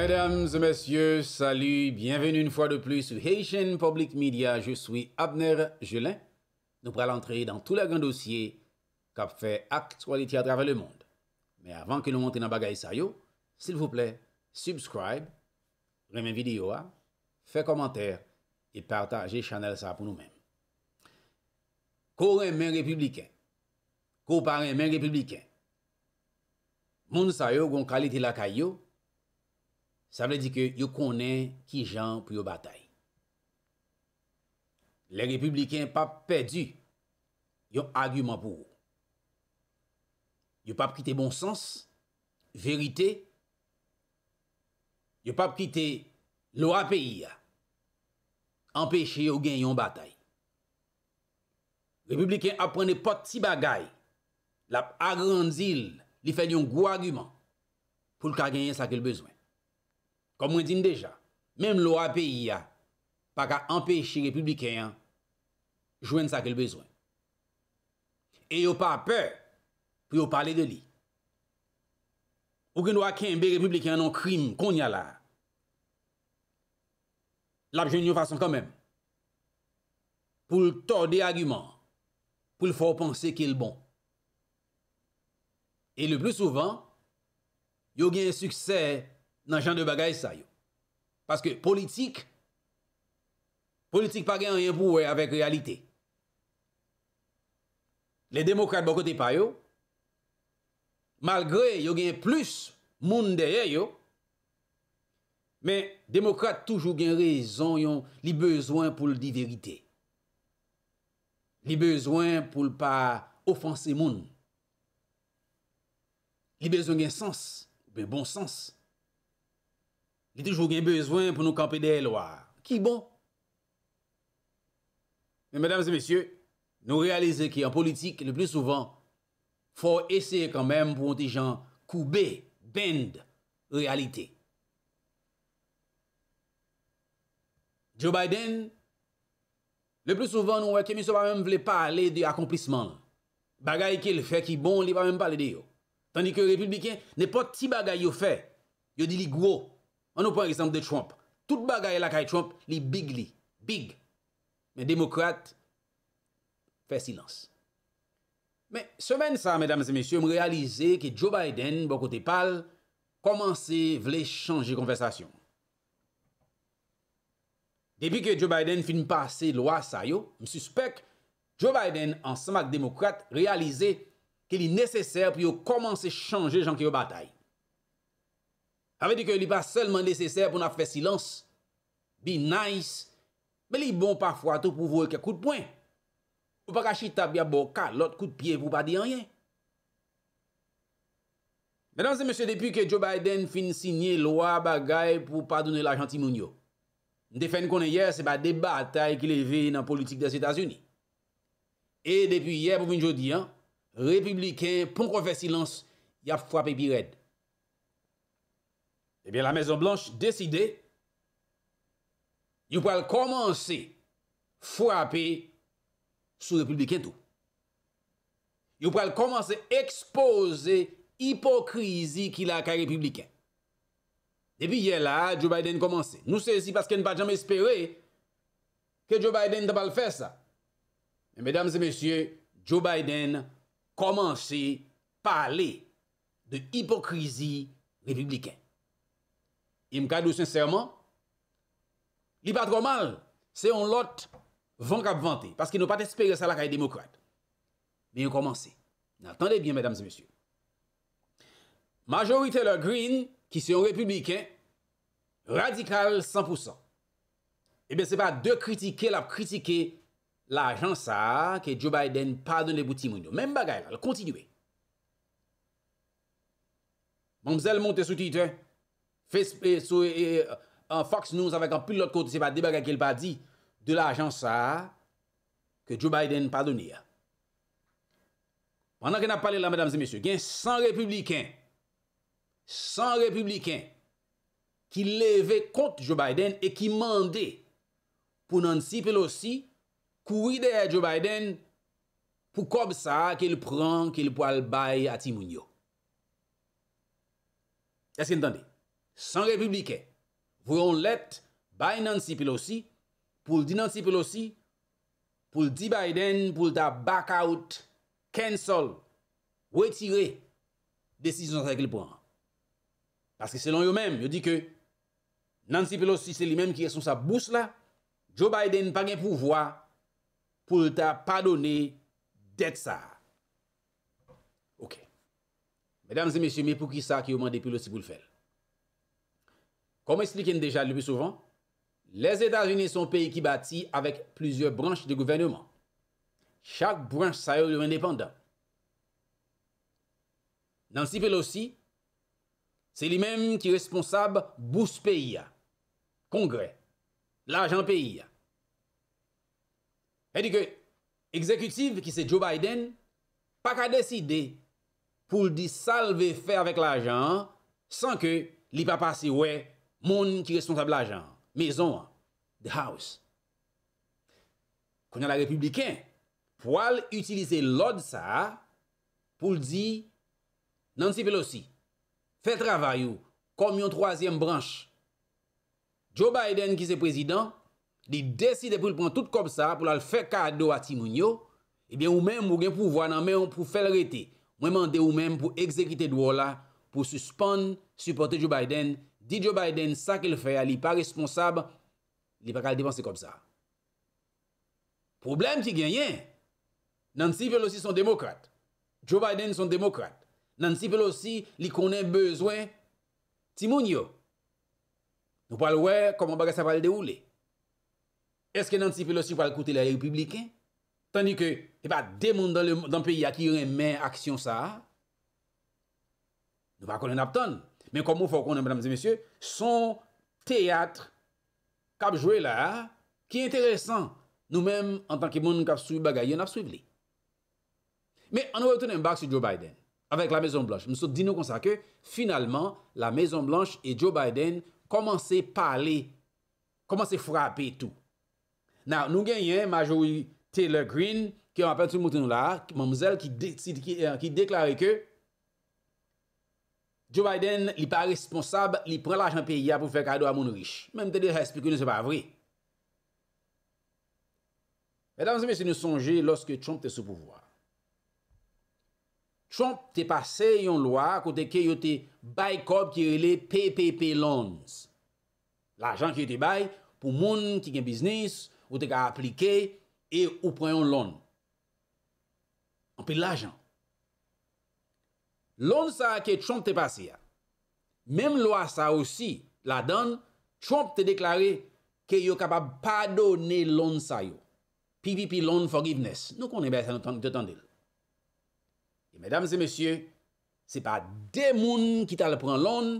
Mesdames et messieurs, salut, bienvenue une fois de plus sur Haitian Public Media. Je suis Abner Gelin. Nous allons entrer dans tous les grands dossiers qui fait actualité à travers le monde. Mais avant que nous montions dans bagaille s'il vous plaît, subscribe, la vidéo, faites commentaires et partagez la ça pour nous-mêmes. Ko main républicain, ko main républicain. moun yo gon la Sa vle di ke yo konen ki jan pou yo batay. Le republiken pa pedu yon agyman pou yo. Yo pa pkite bon sens, verite. Yo pa pkite lo apeya. Empeshe yo gen yon batay. Republiken ap prene pot si bagay. La agrandil li fè yon goy agyman pou lka gen yon sakil bezwen. kom mwen din deja, menm lwa peyi ya, paka empeshi republikan, jwen sa ke l bezwen. E yo pa pe, pou yo pale de li. Ou gen do a ken be republikan, non krim kon n'ya la. Lap jen yo fason kan men. Pou l tor de aguman, pou l fò ponsè ke l bon. E le plou souvan, yo gen suksej nan chan de bagay sa yo. Paske politik, politik pa gen rinvou avèk realite. Le demokrate bo kote pa yo, malgre yo gen plus moun derye yo, men demokrate toujou gen rezon yon li bezwen pou li di verite. Li bezwen pou li pa ofanse moun. Li bezwen gen sens, bon sens, ki toujou gen bezwen pou nou kampe de lwa. Ki bon? Men, mèdames et mèsyè, nou realize ki an politik, le plus souvan, fò ese kan mèm pou an ti jan koube, bend, realite. Joe Biden, le plus souvan nou wè ke miso pa mèm vle pa ale de akomplisman. Bagay ke l fè ki bon, li pa mèm pa ale de yo. Tandikè, republiken, ne pot ti bagay yo fè, yo di li gwo, An nou pon eksemp de Trump. Tout bagay la kay Trump li big li. Big. Men demokrate fè silans. Men semen sa, men damen semen syo, m realize ke Joe Biden bokote pal komanse vle chanje konversasyon. Depi ke Joe Biden fin pase lwa sa yo, m suspek Joe Biden ansan mak demokrate realize ke li neseser pou yo komanse chanje jan ki yo batayi. Avè di kè li pa sèlman lésésèr pou na fè silans, bi naïs, mè li bon pa fwa tou pou vò kè kout pwen, pou pa kachita bi a bò ka lòt kout pye pou pa di anyen. Mè nan se mè sè depi ke Joe Biden fin sinye lòa bagay pou pa dounè la jantimounyo. Nde fèn konen yè, se ba debatay ki li vè nan politik de Sétasyouni. E depi yè pou vin jodi an, republiken pon kon fè silans, di a fwa pe pi redd. Eh bien, la Maison-Blanche décidé il va commencer à frapper sous les républicains tout. Il va commencer à exposer l'hypocrisie qu'il a qu'à républicain. Depuis hier là, Joe Biden a commencé. Nous c'est ici parce qu'elle n'a pas jamais espéré que Joe Biden va pas le faire ça. mesdames et messieurs, Joe Biden commencé à parler de hypocrisie républicaine. Y m kadou sensèrman, li patro mal, se yon lot vank ap vante, paski nou pat espere sa la kaye demokrate. Men yon komanse. N'attendè bien, mèdames et messieurs. Majorité le green, ki se yon républicen, radikal 100%. E eh ben se pa de kritike, la kritike la jan sa, ke Joe Biden pa don de bouti moun yo. Men bagay, la kontinue. Monsèl monte sou titè, Eh, eh, eh, Fox News avèk an pil lòt kote, se pa debèk akèl pa di, de l'agent sa, ke Joe Biden pa donè. Panan ken ap pale la, mèdames et mèsyò, gen 100 republikèn, 100 republikèn, ki leve kont Joe Biden, e ki mandè, pou nan si pelosi, kou ide a Joe Biden, pou kob sa, ki l pran, ki l po al baye ati mounyo. Eske ntande? San republike, vou yon let bay Nancy Pelosi pou l di Nancy Pelosi pou l di Biden pou l ta back out, cancel, wetire desizyon sa eke l pou an. Paske selon yo men, yo di ke Nancy Pelosi se li men ki yon sa bous la, Joe Biden pa gen pou vwa pou l ta padone det sa. Ok. Medanze mesye, me pou ki sa ki yo mande Pelosi pou l fel? kom esliken deja lupi souvan, les Etats-Unis son peyi ki bati avek plizye branche de gouvernement. Chak branche sa yo lupi indépendant. Nan sipe lousi, se li men ki responsab bous peyi ya, kongre, lajan peyi ya. E di ke, ekzekutiv ki se Joe Biden, pak a deside pou li salve fe avèk lajan san ke li pa pasi wey Moun ki resontable ajan, mezon, the house. Konya la republiken, pou al utilize lode sa, pou l di, nan si pe lo si, fe travayou, kom yon troasyen branche. Joe Biden ki se prezident, li deside pou l pran tout kop sa, pou l al fe kado ati moun yo, ebyen ou men moun gen pou vwa nan men pou fel rete, mwen mande ou men pou ekzekite dwo la, pou suspande, supporte Joe Biden, Di Joe Biden sa ke l fè a li pa responsab, li pa kal depanse kom sa. Problem ki genyen. Nan si fè l osi son demokrate. Joe Biden son demokrate. Nan si fè l osi li konen bezwen timoun yo. Nou pal wè kom an baga sa pal de oule. Eske nan si fè l osi pal koute la republiken? Tandikè, e pa de moun dan peyi a ki yon men aksyon sa. Nou pa konen ap tonne. Men kon moun fokon nan mwen amzè mèsyè, son teyatr kapjouè la, ki yon tèresan nou men an tanke moun nou kapjouè bagayon apjouè vle. Men an nou retounen mbak si Joe Biden, avèk la Maison Blanche. Moun sou di nou konsa ke, finalman, la Maison Blanche e Joe Biden komanse pale, komanse frapè tou. Nou genyen, majoui Taylor Greene, ki an apèn sou mouten nou la, moun mouzel ki deklarè ke, Joe Biden, li pa responsable, li pren l'ajan paye ya pou fè kado a moun riche. Mèm te de rè spikou, nou se pa vre. Mèdame, se mè se nou sonje, lòske Trump te sou pouvoi. Trump te pase yon lwa kote ke yo te baye kob ki rele pay, pay, pay lons. L'ajan ki yo te baye pou moun ki gen biznis, ou te ka aplike, e ou pren yon lons. An pe l'ajan. Loun sa ke Trump te pase ya. Mem lwa sa osi la dan, Trump te deklare ke yo kapab padone loun sa yo. Pi pi pi loun forgiveness. Nou konen bè sa nou tan de tan de loun. E mèdame se mèsyè, se pa de moun ki tal pran loun,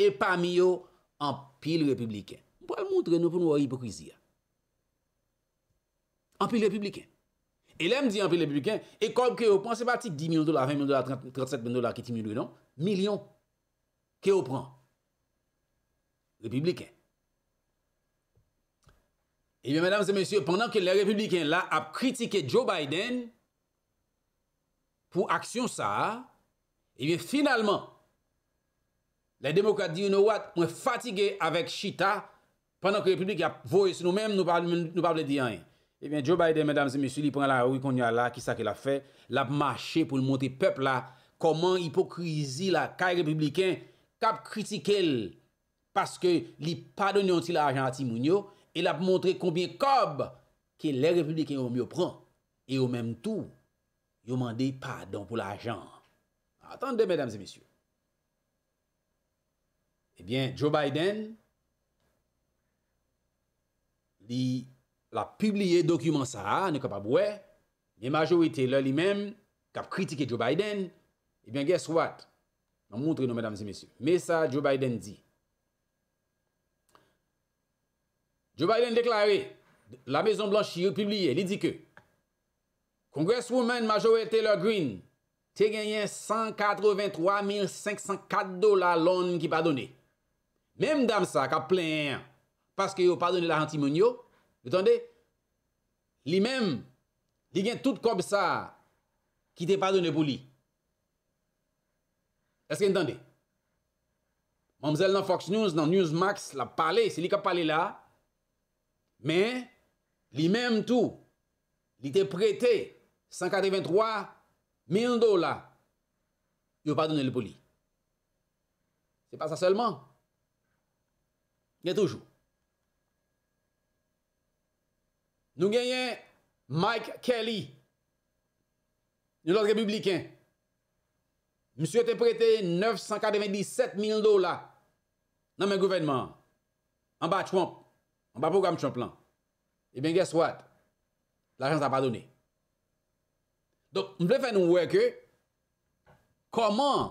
e pa mi yo an pil republiken. Mwen pou an moutre nou pou nou a hipokrizi ya. An pil republiken. Elèm di anpil republiken, e kom kè ou pransè patik 10 milyon dolar, 20 milyon dolar, 37 milyon dolar ki timilou, non? Milyon kè ou prans. Republiken. E eh bien, madame, zè, mèsyè, pendant kè lè republiken la ap kritike Joe Biden pou aksyon sa, e eh bien, finalman, lè demokrate di ou nou wad, mwen fatige avèk chita, pendant kè republiken ap voye, se nou mèm nou pable di an. Ebyen eh Joe Biden, mèdames et messieurs, li pren la ouy konyo la, ki sa ke la fè, la mâche pou l'monte pep la, koman hipokrizi la kaye republiken, kab kritike l, paske li padon yon ti la ajan ati moun yo, e la mou montre konbyen kab ke lè republiken yo myo pren, e yo mèm tou, yo mande yi padon pou la ajan. Atan de, mèdames et messieurs. Ebyen eh Joe Biden, li la publie dokumen sa a, ne ka pa bouè, ne majorite lè li mèm, kap kritike Joe Biden, ebyen ges wat, nan mwontre nou mèdames et mèsyou, mè sa Joe Biden di. Joe Biden deklare, la Maison Blanchie ou publie, li di ke, Kongreswoman majorite lè Green, te genyen 183.504 dola lòn ki pa donè. Mèm dam sa kap plè, paske yo pa donè la hantimonyo, Vous entendez? Lui-même, il y a tout comme ça qui pas pardonné pour lui. Est-ce que vous entendez? Mamzelle dans Fox News, dans Newsmax, l'a parlé, c'est lui qui a parlé là. Mais, lui-même tout, il était prêté 183 000 dollars. Il n'a pas donné le Ce n'est pas ça seulement. Il y a toujours. Nou genyen Mike Kelly, nou lòd republiken. Mè sou eten prété 997 000 dola nan mè gouvernement. An ba Trump, an ba program Trump lan. E eh ben guess what? L'agence a padonné. Don mè ble fè nou mwè kè koman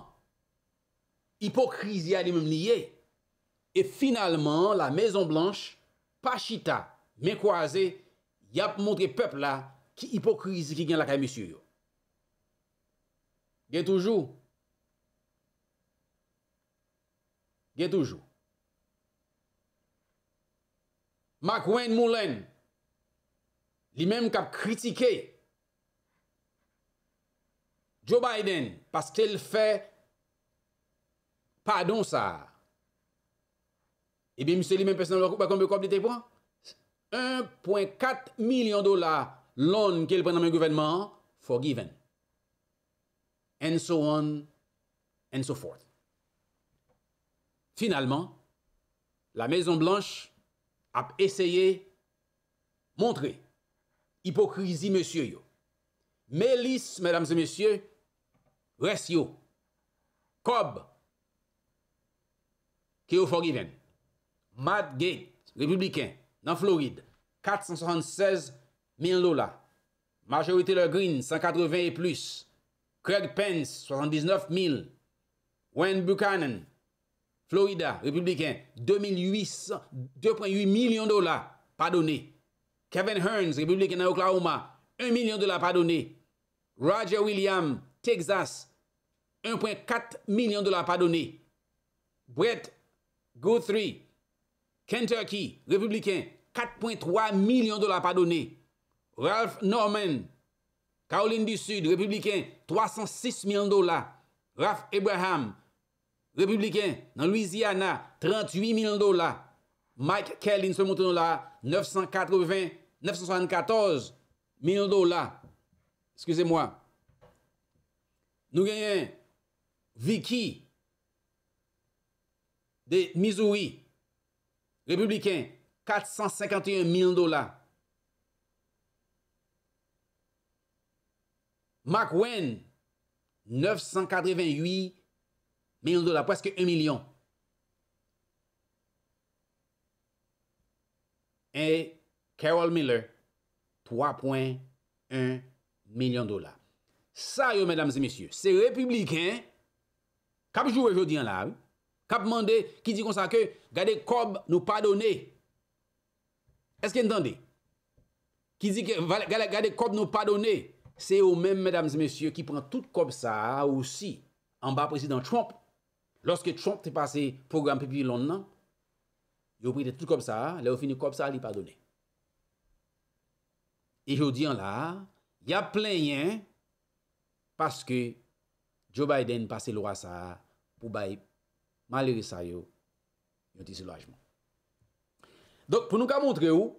hipokrizia li mè mniye e finalman la Maison Blanche pa chita mè kwa zè ya ap montre pep la ki hipokrizi ki gen laka yon misyo yo. Gen toujou. Gen toujou. Makwen Moulen, li menm kap kritike, Joe Biden, paske l fe, pardon sa, ebe eh misyo li menm personel wakon be komplite pou an, 1.4 milyon dola lon ki el pren nan mwen gouvernement, forgiven. And so on, and so forth. Finalman, la Maison Blanche ap eseye montre hipokrizi monsye yo. Melis, mèdames et monsye, res yo. Kob, ki yo forgiven. Madgate, republiken, dans Floride, 476 000 dollars. Majorité Le Green, 180 et plus. Craig Pence, 79 000. Wayne Buchanan, Florida, républicain, 2,8 millions de dollars pardonné. Kevin Hearns, républicain dans Oklahoma, 1 million de dollars pardonné. Roger Williams, Texas, 1,4 million de dollars pardonné. Brett Guthrie, Kentucky, républicain, 4,3 millions de dollars pardonné. Ralph Norman, Caroline du Sud, républicain, 306 millions de dollars. Ralph Abraham, républicain, dans Louisiana, 38 millions de dollars. Mike Kelly, ce montant là, 980, 974 millions de dollars. Excusez-moi. Nous gagnons Vicky de Missouri, républicain, 451,000 dola. Mark Wynn, 988,000 dola. Preske 1,000,000. Et Carol Miller, 3,1,000,000 dola. Sa yo, mesdames et messieurs, se republikan, kapjou e jodi an la, kapmande ki di konsa ke, gade kob nou padone, Eske entande? Ki zi ke gade kob nou padone? Se ou men, mesdames, mesye, ki pren tout kob sa ou si an ba prezident Trump. Lorske Trump te pase program pepi london, yo prete tout kob sa, le ou fini kob sa li padone. E jo di an la, ya plen yon, paske Joe Biden pase lora sa pou bay maleri sa yo yon disi lojman. Donk pou nou ka montre ou,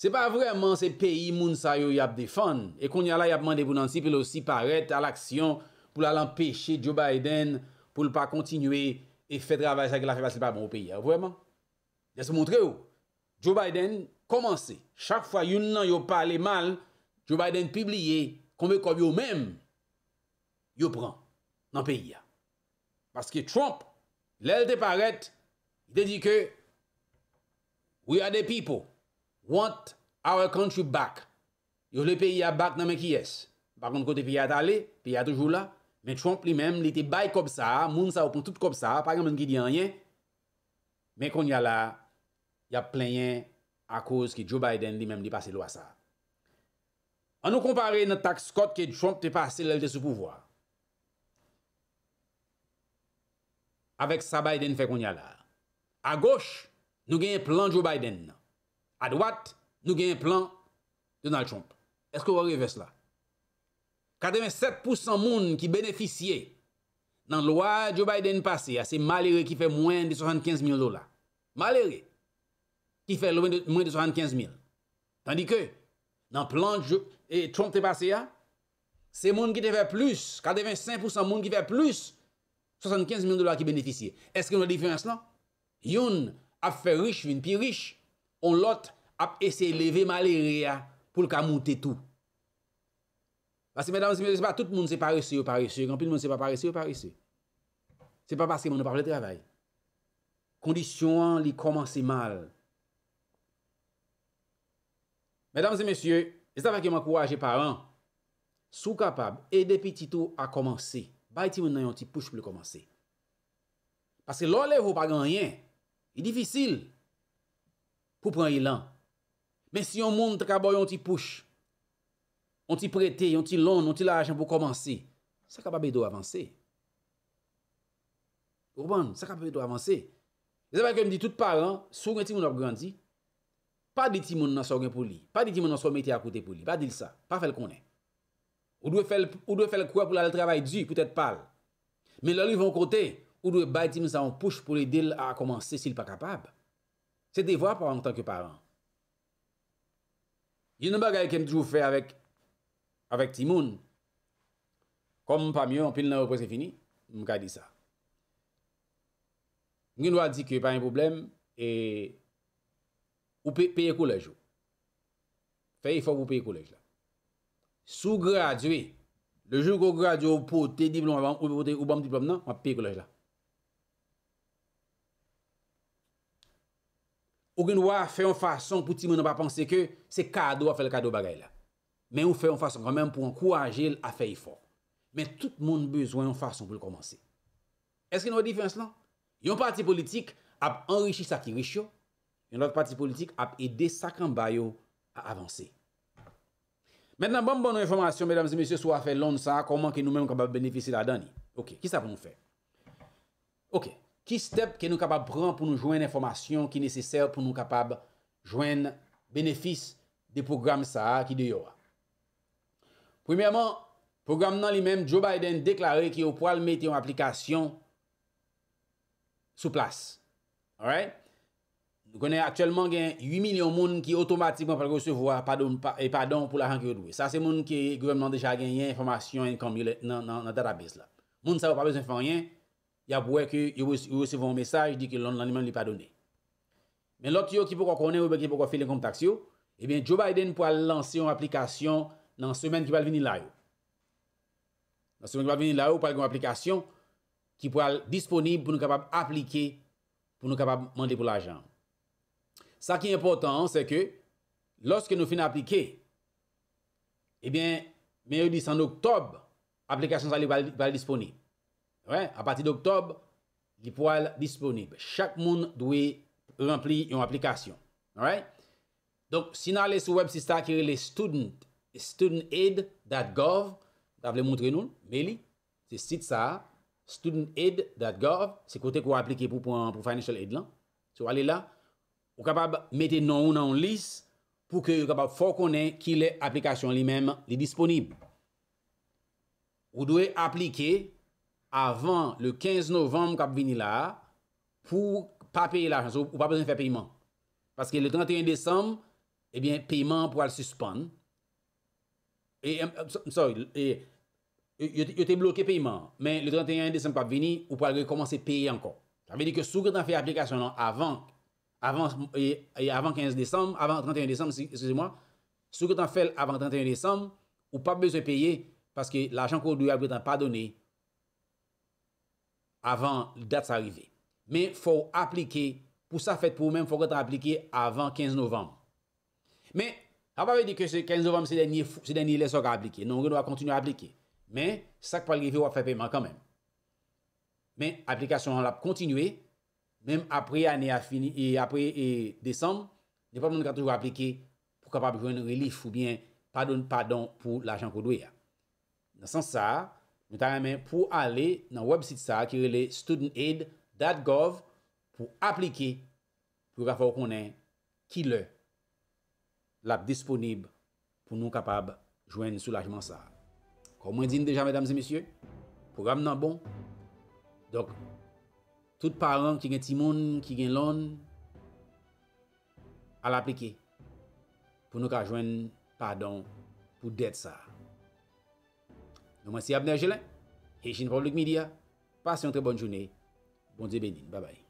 se pa vreman se peyi moun sa yo yap defan, e kon yala yap mande pou nansi, pou lò si paret a l'aksyon, pou l'al empèche Joe Biden, pou l'pa kontinue, e fè dravay sa ki la fè pasil pa moun o peyi, a vreman. De se montre ou, Joe Biden, komanse, chak fwa youn nan yo pale mal, Joe Biden pibliye, konve kob yo mèm, yo pran, nan peyi ya. Paske Trump, lèl te paret, dedike, We are the people. Want our country back. Yo le peyi a back nan men ki yes. Par kon kote piya ta le, piya toujou la. Men Trump li men li te bay kob sa. Moun sa ou pon tout kob sa. Par kon men ki di an yen. Men kon ya la, ya plen yen a kouz ki Joe Biden li men li pase lwa sa. An nou kompare nan tak Scott ki Trump te pase lèl de sou pouvoi. Awek sa Biden fe kon ya la. A goch, nous avons un plan Joe Biden. À droite, nous avons un plan Donald Trump. Est-ce que vous avez cela? 87% monde qui bénéficiaient dans la loi Joe Biden passé, ah, c'est malheureux qui fait moins de 75 000 dollars. Malheureux qui fait moins de 75 000. Tandis que, dans le plan de Trump passé, ah, c'est monde qui fait plus, 85% monde qui fait plus, 75 000 dollars qui bénéficient. Est-ce que nous a différence là? ap fè rish vin pi rish, on lot ap ese leve malerya pou l ka moutetou. Basi, mèdames et mèdames, tout moun se parese ou parese, gampil moun se parese ou parese. Se pa parce moun ap ap le travay. Kondisyon li komanse mal. Mèdames et mèdames, e sa fè ki m akouraje par an, sou kapab e depi titou a komanse. Bay ti moun nan yon ti pouche pou le komanse. Basi lò le vò pa gan yè. E difisil pou pran yi lan. Men si yon moun trakaboy yon ti pouche, yon ti prete, yon ti lon, yon ti la ajan pou komanse, sakababe do avanse. Ouban, sakababe do avanse. Des apan ke mdi tout palan, sou gen ti moun ap grandi, pa diti moun nan so gen pou li, pa diti moun nan so meti akoute pou li, pa dil sa, pa fel konen. Ou dwe fel kwa pou la le travay di, poutet pal. Men loli von kotey, Ou dwe bay tim sa an pouche pou le dil a a komanse sil pa kapab. Se de vwa pa an tanke paran. Yon nan ba gaye kem djou fe avèk timoun. Kom mpa myon, pil nan wè pou se fini, mka di sa. Nyon wad di ki wè pa yon poublem, e ou peye kolej yo. Fè yi e fòk ou peye kolej la. Sou gradué, le joun kou gradué ou pou te diplom avan, ou pou te diplom nan, wap peye kolej la. Ou gen wè fè yon fason pou ti mè nan pa panse ke se kado a fè l kado bagay la. Men ou fè yon fason kwa mèm pou an kouaje l a fè yi fò. Men tout moun bezwen yon fason pou l komanse. Eske nou wè di fè yon slan? Yon pati politik ap enrişi sa ki rish yo. Yon lot pati politik ap ede sakran bayo a avanse. Mèndan bon bon yon informasyon mèdames et messieurs sou a fè l ond sa koman ki nou mèm kan pa benefise la dani. Ok, ki sa pou nou fè? Ok. Ok. Ki step ke nou kapab pran pou nou jwen informasyon ki neseser pou nou kapab jwen benefis de program sa ki deyo a? Premèman, program nan li menm, Joe Biden deklarè ki yo pou al meti yon aplikasyon sou plas. Nou konè aktyèlman gen 8 milyon moun ki otomatikman pal go se vwa padon pou la rangyodwe. Sa se moun ki gwen nan deja gen yon informasyon en kambyo nan darabiz la. Moun sa wap apesifan yon. ya pou wè ki yo wè sèvon wè mè saj, di ki lè nan lèman lè pa donè. Men lòt yo ki pou wè konè, wè ki pou wè fè lè kontaksyo, e bè Joe Biden pou wè lansè yon aplikasyon nan semen ki wè al vini la yo. Nan semen ki wè al vini la yo, pou wè yon aplikasyon ki pou wè al disponib pou nou kapab aplike, pou nou kapab mande pou l'ajan. Sa ki yon portant, se ke, lòske nou fin aplike, e bè, meyo disan l'oktob, aplikasyon sa li wè al disponib. A pati d'Octob, li pou al disponib. Chak moun dwe rempli yon aplikasyon. Alright? Donk, si nan alè sou web sista kire lè studentaid.gov da vle moun tre nou, me li, se sit sa, studentaid.gov, se kote kwa aplike pou financial aid lan. So, alè la, ou kapab mette nan ou nan lis pou ke ou kapab fò konè ki lè aplikasyon li men li disponib. Ou dwe aplike avant le 15 novembre pour ne là pour pas payer l'argent ou pas besoin de faire paiement. Parce que le 31 décembre, eh bien, paiement pour le suspendre. Et, euh, sorry, et, était bloqué paiement. Mais le 31 décembre qui venir, ou recommencer à payer encore. Ça veut dire que si vous avez fait application avant, avant, 15 décembre, avant 31 décembre, excusez-moi, si vous fait avant 31 décembre, ou pas besoin de payer parce que l'argent vous doit pas donné avant la date d'arrivée, Mais il faut appliquer, pour ça fait pour vous-même, il faut être appliqué avant 15 novembre. Mais, ça ne veut pas dire que ce 15 novembre, c'est dernier, c'est dernier laisse à appliquer. Non, on doit continuer à appliquer. Mais, ça ne peut arriver, on va faire paiement quand même. Mais, l'application, on l'a continué, même après année a fini, et après décembre, il n'y a pas de toujours appliqué pour capable de jouer un relief ou bien pardon, pardon pour l'argent qu'on doit. Dans ce sens, ça, Mwen ta remen pou ale nan web sit sa ki rele studentaid.gov pou aplike pou rafo konen ki le lap disponib pou nou kapab jwen soulajman sa. Kou mwen din deja mwen damse misye pou ram nan bon. Dok tout paran ki gen timon ki gen lon al aplike pou nou ka jwen padon pou det sa. Nouman si Abner Jelin, Hejin Produk Media, Pasyon te bon jounen, Bon zebenin, Babay.